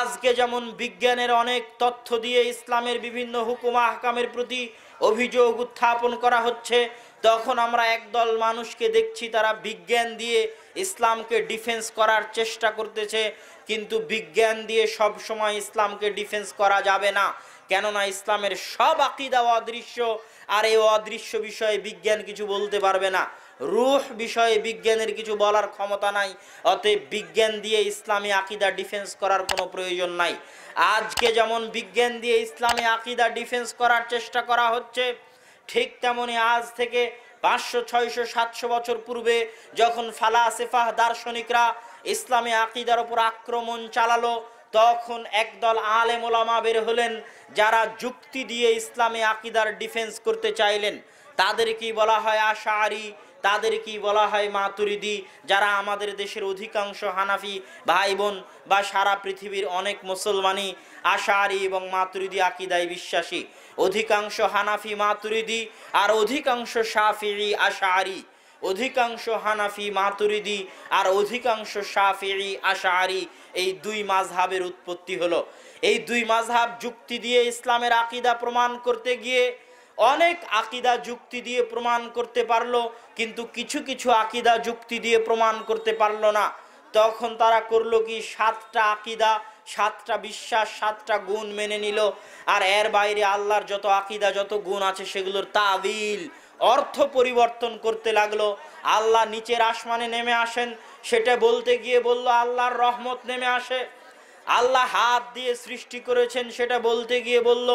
আজকে যেমন বিজ্ঞানের অনেক তথ্য দিয়ে ইসলামের বিভিন্ন হুকুমা আহকামের প্রতি অভিযোগ উত্থাপন করা হচ্ছে তখন আমরা একদল মানুষকে দেখছি তারা বিজ্ঞান দিয়ে ইসলামকে ডিফেন্স করার চেষ্টা করতেছে কিন্তু বিজ্ঞান দিয়ে সব সময় ইসলামকে ডিফেন্স করা যাবে না কেননা ইসলামের সব আকিদা অদৃশ্য আর এই অদৃশ্য বিষয়ে বিজ্ঞান কিছু বলতে পারবে না রুহ বিষয়ে বিজ্ঞানের কিছু বলার ক্ষমতা নাই অতএব বিজ্ঞান দিয়ে ইসলামী আকিদা ডিফেন্স করার কোনো প্রয়োজন নাই আজকে যেমন বিজ্ঞান দিয়ে ইসলামী আকিদা ডিফেন্স করার চেষ্টা করা হচ্ছে ঠিক তেমনি আজ থেকে পাঁচশো ছয়শো সাতশো বছর পূর্বে যখন ফালাসেফাহ দার্শনিকরা ইসলামী আকিদার ওপর আক্রমণ চালালো তখন একদল আলে মোলামা বের হলেন যারা যুক্তি দিয়ে ইসলামী আকিদার ডিফেন্স করতে চাইলেন তাদেরকেই বলা হয় আশারি তাদের কি বলা হয় মাতুরিদি যারা আমাদের দেশের অধিকাংশ হানাফি ভাই বোন বা সারা পৃথিবীর অনেক মুসলমানি আশারি এবং মাতুরিদি আকিদায় বিশ্বাসী অধিকাংশ হানাফি মাতুরিদি আর অধিকাংশ সাফিরি আশারি অধিকাংশ হানাফি মাতুরিদি আর অধিকাংশ সাফিরি আশারি এই দুই মাঝহাবের উৎপত্তি হলো এই দুই মাঝহাব যুক্তি দিয়ে ইসলামের আকিদা প্রমাণ করতে গিয়ে অনেক আকিদা যুক্তি দিয়ে প্রমাণ করতে পারলো কিন্তু কিছু কিছু আকিদা যুক্তি দিয়ে প্রমাণ করতে পারলো না তখন তারা করলো কি সাতটা আকিদা সাতটা বিশ্বাস সাতটা গুণ মেনে নিল আর এর বাইরে আল্লাহর যত আকিদা যত গুণ আছে সেগুলোর তাবিল অর্থ পরিবর্তন করতে লাগলো আল্লাহ নিচের আসমানে নেমে আসেন সেটা বলতে গিয়ে বলল আল্লাহর রহমত নেমে আসে আল্লাহ হাত দিয়ে সৃষ্টি করেছেন সেটা বলতে গিয়ে বলল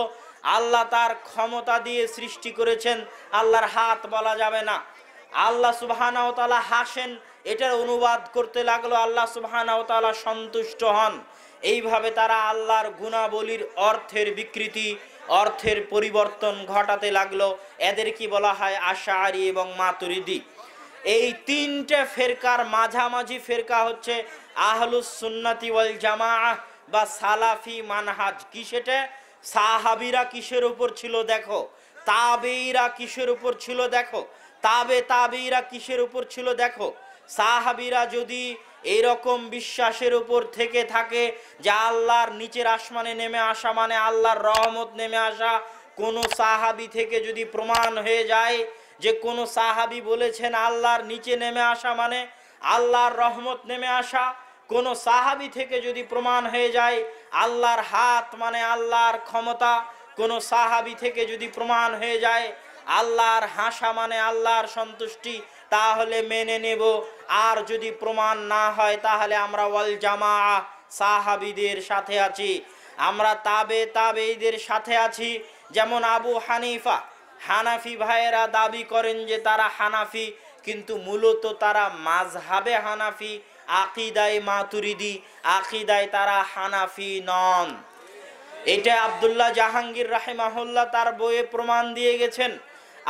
আল্লাহ তার ক্ষমতা দিয়ে সৃষ্টি করেছেন আল্লাহর হাত বলা যাবে না আল্লাহ সুবাহানাওতালা হাসেন এটার অনুবাদ করতে লাগলো আল্লাহ সুবাহানাওতালা সন্তুষ্ট হন এইভাবে তারা আল্লাহর গুণাবলীর অর্থের বিকৃতি অর্থের পরিবর্তন ঘটাতে লাগলো এদের কি বলা হয় আশাহারি এবং মাতুরিদি এই তিনটে ফেরকার মাঝামাঝি ফেরকা হচ্ছে আহলুস ওয়াল জামা বা সালাফি মানহাজ কি সেটা সাহাবিরা কিসের উপর ছিল দেখো তাবেইরা কিসের উপর ছিল দেখো তাবে তাবেইরা কিসের উপর ছিল দেখো সাহাবিরা যদি এরকম বিশ্বাসের উপর থেকে থাকে যে আল্লাহর নিচের আসমানে নেমে আসা মানে আল্লাহর রহমত নেমে আসা কোনো সাহাবি থেকে যদি প্রমাণ হয়ে যায় যে কোনো সাহাবি বলেছেন আল্লাহর নিচে নেমে আসা মানে আল্লাহর রহমত নেমে আসা কোন সাহাবি থেকে যদি প্রমাণ হয়ে যায় আল্লাহর হাত মানে আল্লাহর ক্ষমতা কোন সাহাবি থেকে যদি প্রমাণ হয়ে যায় আল্লাহর হাসা মানে আল্লাহর সন্তুষ্টি তাহলে মেনে নেব আর যদি প্রমাণ না হয় তাহলে আমরা ওয়াল জামা সাহাবিদের সাথে আছি আমরা তাবে তাবেইদের সাথে আছি যেমন আবু হানিফা হানাফি ভাইয়েরা দাবি করেন যে তারা হানাফি কিন্তু মূলত তারা মাঝহাবে হানাফি আকিদায় মাতুরিদি আকিদায় তারা হানাফি নন এটা আবদুল্লাহ জাহাঙ্গীর রাহিমাহুল্লাহ তার বইয়ে প্রমাণ দিয়ে গেছেন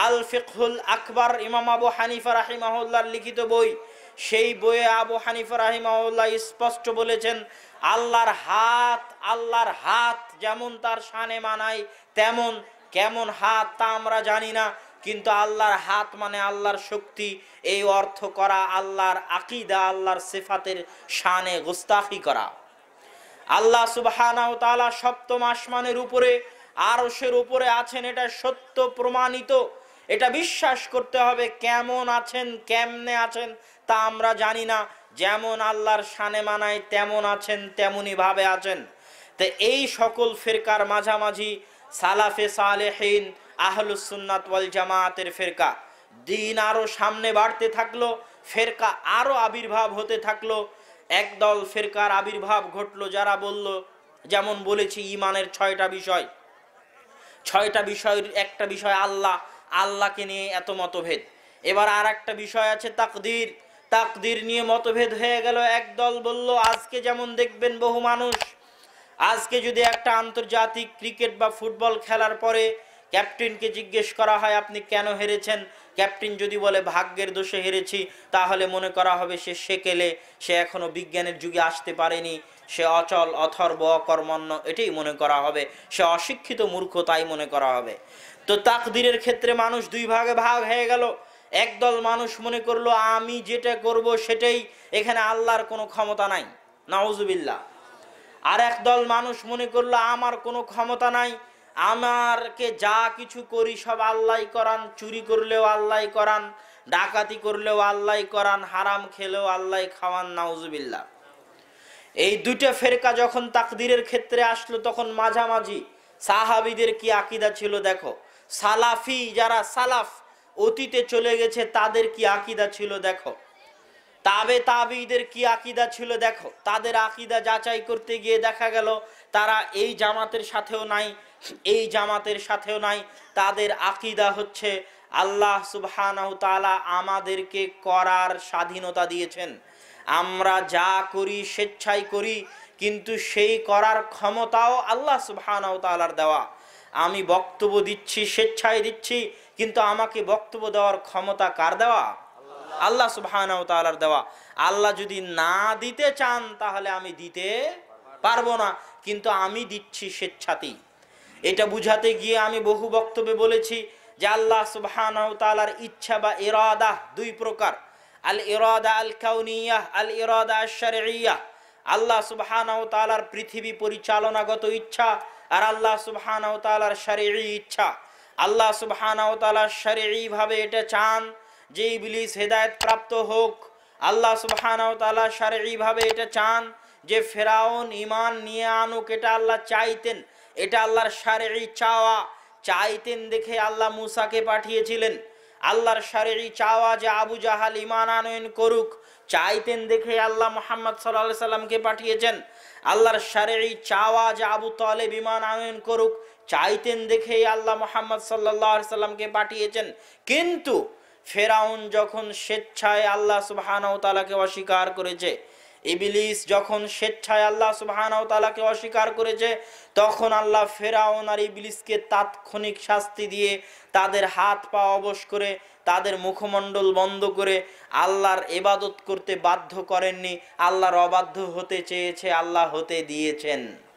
আল ফিকহুল আকবর ইমাম আবু হানিফা রাহিমাহুল্লার লিখিত বই সেই বইয়ে আবু হানিফা রাহিমাহুল্লাহ স্পষ্ট বলেছেন আল্লাহর হাত আল্লাহর হাত যেমন তার শানে মানায় তেমন কেমন হাত তা আমরা জানি না কিন্তু আল্লাহর হাত মানে আল্লাহর শক্তি এই অর্থ করা আল্লাহর আকিদা আল্লাহর সেফাতের শানে গোস্তাখি করা আল্লাহ সুবাহ সপ্তম আসমানের উপরে আরসের উপরে আছেন এটা সত্য প্রমাণিত এটা বিশ্বাস করতে হবে কেমন আছেন কেমনে আছেন তা আমরা জানি না যেমন আল্লাহর শানে মানায় তেমন আছেন তেমনই ভাবে আছেন তো এই সকল ফেরকার মাঝামাঝি সালাফে সালেহীন সুন্নাত ওয়াল জামাতের ফেরকা দিন আরও সামনে বাড়তে থাকলো ফেরকা আরও আবির্ভাব হতে থাকলো একদল ফেরকার আবির্ভাব ঘটলো যারা বলল যেমন বলেছি ইমানের ছয়টা বিষয় ছয়টা বিষয়ের একটা বিষয় আল্লাহ আল্লাহকে নিয়ে এত মতভেদ এবার আর একটা বিষয় আছে তাকদির তাকদির নিয়ে মতভেদ হয়ে গেল একদল বলল আজকে যেমন দেখবেন বহু মানুষ আজকে যদি একটা আন্তর্জাতিক ক্রিকেট বা ফুটবল খেলার পরে ক্যাপ্টেনকে জিজ্ঞেস করা হয় আপনি কেন হেরেছেন ক্যাপ্টেন যদি বলে ভাগ্যের দোষে হেরেছি তাহলে মনে করা হবে সে সেকেলে সে এখনও বিজ্ঞানের যুগে আসতে পারেনি সে অচল অথর্ব অকর্মণ্য এটাই মনে করা হবে সে অশিক্ষিত মূর্খ তাই মনে করা হবে তো তাকদিরের ক্ষেত্রে মানুষ দুই ভাগে ভাগ হয়ে গেল একদল মানুষ মনে করলো আমি যেটা করব সেটাই এখানে আল্লাহর কোনো ক্ষমতা নাই নাউজুবিল্লা আর একদল মানুষ মনে করলো আমার কোনো ক্ষমতা নাই আমারকে যা কিছু করি সব আল্লাহ করান চুরি করলেও আল্লাহ করান ডাকাতি করলেও আল্লাহ করান হারাম খেলেও আল্লাহ খাওয়ান নাউজবিল্লা এই দুইটা ফেরকা যখন তাকদিরের ক্ষেত্রে আসলো তখন মাঝামাঝি সাহাবিদের কি আকিদা ছিল দেখো সালাফি যারা সালাফ অতীতে চলে গেছে তাদের কি আকিদা ছিল দেখো তাবে তাবিদের কি আকিদা ছিল দেখো তাদের আকিদা যাচাই করতে গিয়ে দেখা গেল তারা এই জামাতের সাথেও নাই এই জামাতের সাথেও নাই তাদের আকিদা হচ্ছে আল্লাহ সুবহানাহু তাআলা আমাদেরকে করার স্বাধীনতা দিয়েছেন আমরা যা করি স্বেচ্ছাই করি কিন্তু সেই করার ক্ষমতাও আল্লাহ সুবহানাহু তাআলার দেওয়া আমি বক্তব্য দিচ্ছি স্বেচ্ছায় দিচ্ছি কিন্তু আমাকে বক্তব্য দেওয়ার ক্ষমতা কার দেওয়া আল্লাহ সুবহানাহু তাআলার দেওয়া আল্লাহ যদি না দিতে চান তাহলে আমি দিতে পারবো না কিন্তু আমি দিচ্ছি স্বেচ্ছাতেই এটা বুঝাতে গিয়ে আমি বহু বক্তব্যে বলেছি যে আল্লাহ সুবহানাহু তাআলার ইচ্ছা বা ইরাদা দুই প্রকার আল ইরাদা আল কাউনিয়াহ আল ইরাদা আশ শারঈয়াহ আল্লাহ সুবহানাহু তাআলার পৃথিবী পরিচালনাগত ইচ্ছা আর আল্লাহ সুবহানাহু তাআলার শারঈ ইচ্ছা আল্লাহ সুবহানাহু তাআলা শারঈ ভাবে এটা চান যে ইবলিস হেদায়ত প্রাপ্ত হোক আল্লাহ সুবহানাহু তাআলা এটা চান যে ফেরাউন ইমান নিয়ে আনুক এটা আল্লাহ চাইতেন এটা আল্লাহর শারঈ চাওয়া চাইতেন দেখে আল্লাহ মুসাকে পাঠিয়েছিলেন আল্লাহর শারীরি চাওয়া যে আবু জাহাল ইমান আনয়ন করুক চাইতেন দেখে আল্লাহ মোহাম্মদ সাল্লাহ সাল্লামকে পাঠিয়েছেন আল্লাহর শারীরি চাওয়া যে আবু তলে বিমান আনয়ন করুক চাইতেন দেখে আল্লাহ মোহাম্মদ সাল্লাহ সাল্লামকে পাঠিয়েছেন কিন্তু ফেরাউন যখন স্বেচ্ছায় আল্লাহ সুবাহানতালাকে অস্বীকার করেছে ইবিলিস যখন স্বেচ্ছায় আল্লাহ সুবাহানতালাকে অস্বীকার করেছে তখন আল্লাহ ফেরাউন আর ইবিলিসকে তাৎক্ষণিক শাস্তি দিয়ে তাদের হাত পা অবশ করে তাদের মুখমণ্ডল বন্ধ করে আল্লাহর এবাদত করতে বাধ্য করেননি আল্লাহর অবাধ্য হতে চেয়েছে আল্লাহ হতে দিয়েছেন